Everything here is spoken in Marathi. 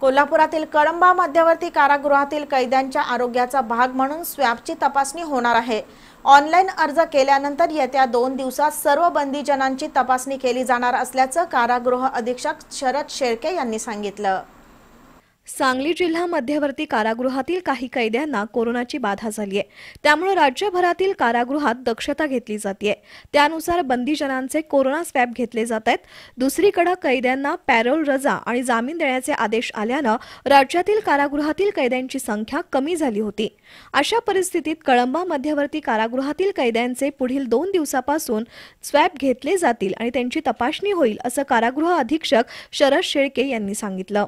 कोल्हापुरातील कळंबा मध्यवर्ती कारागृहातील कैद्यांच्या आरोग्याचा भाग म्हणून स्वॅबची तपासणी होणार आहे ऑनलाईन अर्ज केल्यानंतर येत्या दोन दिवसात सर्व बंदीजनांची तपासणी केली जाणार असल्याचं कारागृह अधीक्षक शरद शेळके यांनी सांगितलं सांगली जिल्हा मध्यवर्ती कारागृहातील काही कैद्यांना कोरोनाची बाधा झाली आहे त्यामुळे राज्यभरातील कारागृहात दक्षता घेतली जाते त्यानुसार बंदीजनांचे कोरोना स्वॅब घेतले जात आहेत दुसरीकडे कैद्यांना पॅरोल रजा आणि जामीन देण्याचे आदेश आल्यानं राज्यातील कारागृहातील कैद्यांची संख्या कमी झाली होती अशा परिस्थितीत कळंबा मध्यवर्ती कारागृहातील कैद्यांचे पुढील दोन दिवसापासून स्वॅब घेतले जातील आणि त्यांची तपासणी होईल असं कारागृह अधीक्षक शरद शेळके यांनी सांगितलं